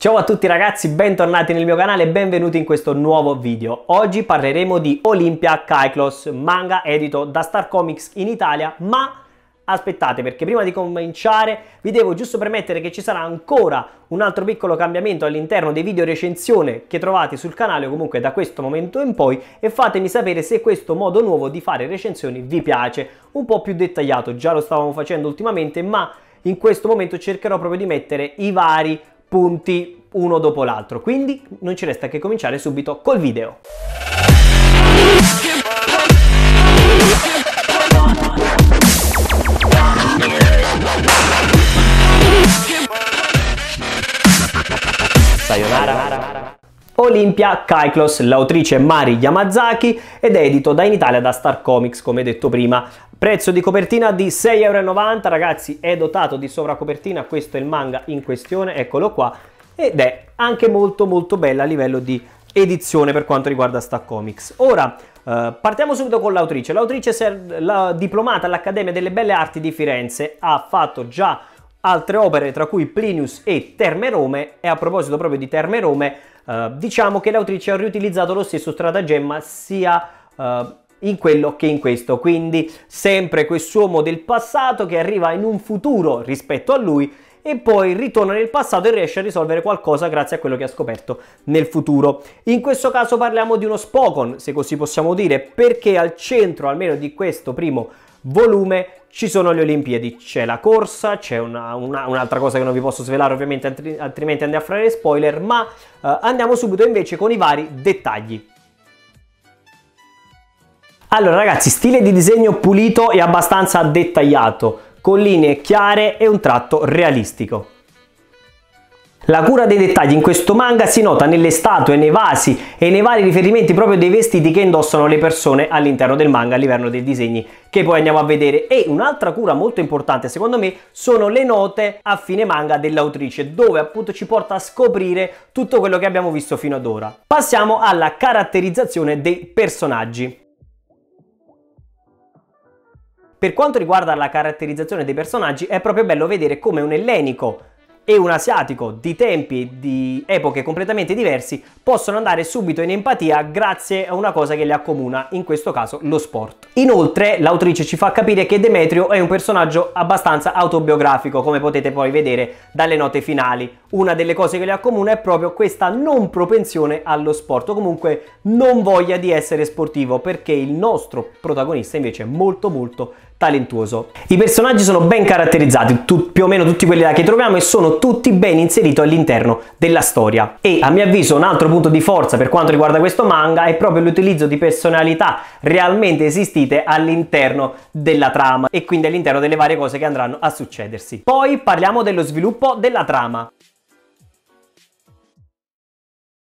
Ciao a tutti ragazzi, bentornati nel mio canale e benvenuti in questo nuovo video. Oggi parleremo di Olympia Kyklos, manga edito da Star Comics in Italia, ma aspettate perché prima di cominciare vi devo giusto permettere che ci sarà ancora un altro piccolo cambiamento all'interno dei video recensione che trovate sul canale o comunque da questo momento in poi e fatemi sapere se questo modo nuovo di fare recensioni vi piace, un po' più dettagliato, già lo stavamo facendo ultimamente ma in questo momento cercherò proprio di mettere i vari punti uno dopo l'altro. Quindi non ci resta che cominciare subito col video. Olimpia Kyklos, l'autrice Mari Yamazaki ed è edito da in Italia da Star Comics, come detto prima. Prezzo di copertina di 6,90€, ragazzi, è dotato di sovracopertina, questo è il manga in questione, eccolo qua, ed è anche molto molto bella a livello di edizione per quanto riguarda Star Comics. Ora, eh, partiamo subito con l'autrice. L'autrice la diplomata all'Accademia delle Belle Arti di Firenze ha fatto già altre opere, tra cui Plinius e Terme Rome, e a proposito proprio di Terme Rome, eh, diciamo che l'autrice ha riutilizzato lo stesso stratagemma sia eh, in quello che in questo, quindi sempre quest'uomo del passato che arriva in un futuro rispetto a lui e poi ritorna nel passato e riesce a risolvere qualcosa grazie a quello che ha scoperto nel futuro. In questo caso parliamo di uno Spokon, se così possiamo dire, perché al centro almeno di questo primo volume ci sono le Olimpiadi, c'è la corsa, c'è una, una, un'altra cosa che non vi posso svelare ovviamente, altri, altrimenti andiamo a fare spoiler, ma eh, andiamo subito invece con i vari dettagli. Allora ragazzi, stile di disegno pulito e abbastanza dettagliato, con linee chiare e un tratto realistico. La cura dei dettagli in questo manga si nota nelle statue, nei vasi e nei vari riferimenti proprio dei vestiti che indossano le persone all'interno del manga, a livello dei disegni che poi andiamo a vedere. E un'altra cura molto importante secondo me sono le note a fine manga dell'autrice, dove appunto ci porta a scoprire tutto quello che abbiamo visto fino ad ora. Passiamo alla caratterizzazione dei personaggi. Per quanto riguarda la caratterizzazione dei personaggi, è proprio bello vedere come un ellenico e un asiatico di tempi e di epoche completamente diversi possono andare subito in empatia grazie a una cosa che li accomuna, in questo caso lo sport. Inoltre l'autrice ci fa capire che Demetrio è un personaggio abbastanza autobiografico, come potete poi vedere dalle note finali. Una delle cose che li accomuna è proprio questa non propensione allo sport, o comunque non voglia di essere sportivo, perché il nostro protagonista invece è molto molto talentuoso. I personaggi sono ben caratterizzati, più o meno tutti quelli là che troviamo e sono tutti ben inseriti all'interno della storia. E a mio avviso un altro punto di forza per quanto riguarda questo manga è proprio l'utilizzo di personalità realmente esistite all'interno della trama e quindi all'interno delle varie cose che andranno a succedersi. Poi parliamo dello sviluppo della trama.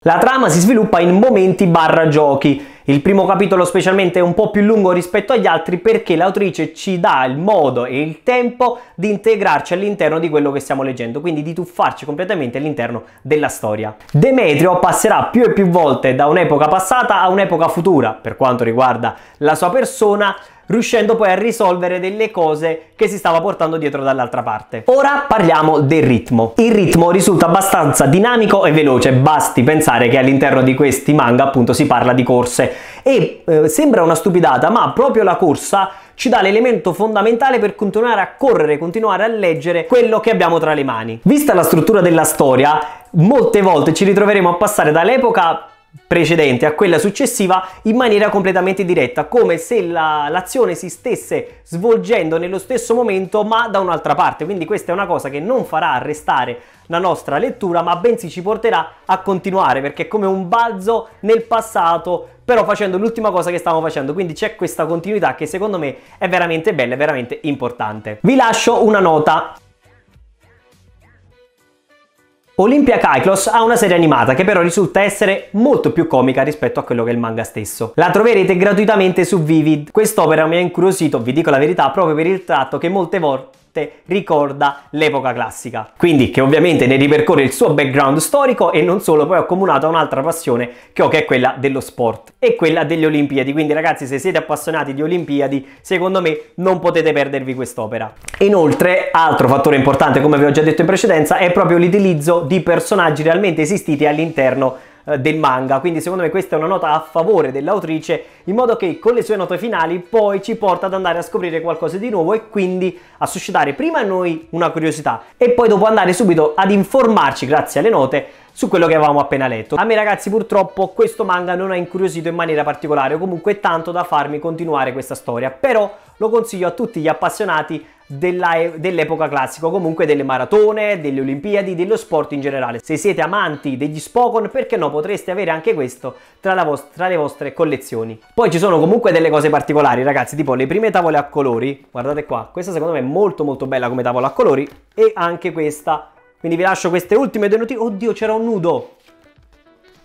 La trama si sviluppa in momenti barra giochi. Il primo capitolo specialmente è un po' più lungo rispetto agli altri perché l'autrice ci dà il modo e il tempo di integrarci all'interno di quello che stiamo leggendo, quindi di tuffarci completamente all'interno della storia. Demetrio passerà più e più volte da un'epoca passata a un'epoca futura per quanto riguarda la sua persona riuscendo poi a risolvere delle cose che si stava portando dietro dall'altra parte. Ora parliamo del ritmo. Il ritmo risulta abbastanza dinamico e veloce, basti pensare che all'interno di questi manga appunto si parla di corse e eh, sembra una stupidata, ma proprio la corsa ci dà l'elemento fondamentale per continuare a correre, continuare a leggere quello che abbiamo tra le mani. Vista la struttura della storia, molte volte ci ritroveremo a passare dall'epoca precedente a quella successiva in maniera completamente diretta, come se la, l'azione si stesse svolgendo nello stesso momento ma da un'altra parte. Quindi questa è una cosa che non farà arrestare la nostra lettura, ma bensì ci porterà a continuare perché è come un balzo nel passato, però facendo l'ultima cosa che stavamo facendo. Quindi c'è questa continuità che secondo me è veramente bella, è veramente importante. Vi lascio una nota Olympia Kyklos ha una serie animata che però risulta essere molto più comica rispetto a quello che è il manga stesso. La troverete gratuitamente su Vivid. Quest'opera mi ha incuriosito, vi dico la verità, proprio per il tratto che molte volte te ricorda l'epoca classica. Quindi che ovviamente ne ripercorre il suo background storico e non solo, poi ho accomunato un'altra passione che ho che è quella dello sport e quella degli Olimpiadi. Quindi ragazzi se siete appassionati di Olimpiadi secondo me non potete perdervi quest'opera. Inoltre altro fattore importante come vi ho già detto in precedenza è proprio l'utilizzo di personaggi realmente esistiti all'interno eh, del manga, quindi secondo me questa è una nota a favore dell'autrice, in modo che con le sue note finali poi ci porta ad andare a scoprire qualcosa di nuovo e quindi a suscitare prima a noi una curiosità e poi dopo andare subito ad informarci grazie alle note su quello che avevamo appena letto. A me ragazzi purtroppo questo manga non ha incuriosito in maniera particolare o comunque tanto da farmi continuare questa storia, però lo consiglio a tutti gli appassionati dell'epoca classica, comunque delle maratone, delle Olimpiadi, dello sport in generale. Se siete amanti degli Spokon, perché no, potreste avere anche questo tra, tra le vostre collezioni. Poi ci sono comunque delle cose particolari, ragazzi, tipo le prime tavole a colori, guardate qua, questa secondo me è molto molto bella come tavola a colori, e anche questa. Quindi vi lascio queste ultime due notizie. Oddio, c'era un nudo!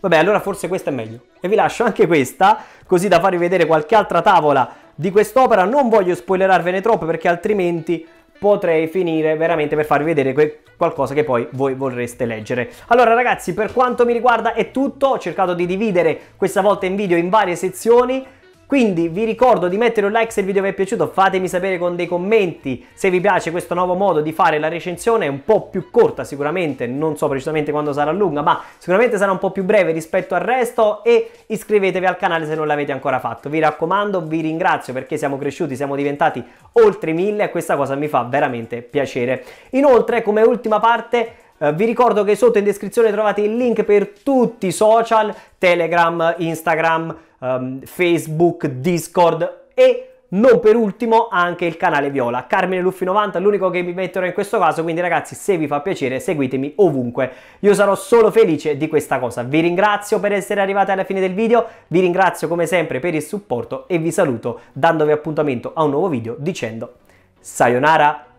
Vabbè, allora forse questa è meglio. E vi lascio anche questa, così da farvi vedere qualche altra tavola di quest'opera. Non voglio spoilerarvene troppo perché altrimenti potrei finire veramente per farvi vedere qualcosa che poi voi vorreste leggere. Allora ragazzi, per quanto mi riguarda è tutto, ho cercato di dividere questa volta in video in varie sezioni quindi vi ricordo di mettere un like se il video vi è piaciuto, fatemi sapere con dei commenti se vi piace questo nuovo modo di fare la recensione, è un po' più corta sicuramente, non so precisamente quando sarà lunga, ma sicuramente sarà un po' più breve rispetto al resto e iscrivetevi al canale se non l'avete ancora fatto. Vi raccomando, vi ringrazio perché siamo cresciuti, siamo diventati oltre mille e questa cosa mi fa veramente piacere. Inoltre, come ultima parte eh, vi ricordo che sotto in descrizione trovate il link per tutti i social, Telegram, Instagram, ehm, Facebook, Discord e non per ultimo anche il canale Viola. Carmine Luffi 90 l'unico che mi metterò in questo caso, quindi ragazzi se vi fa piacere seguitemi ovunque. Io sarò solo felice di questa cosa. Vi ringrazio per essere arrivati alla fine del video, vi ringrazio come sempre per il supporto e vi saluto dandovi appuntamento a un nuovo video dicendo Sayonara!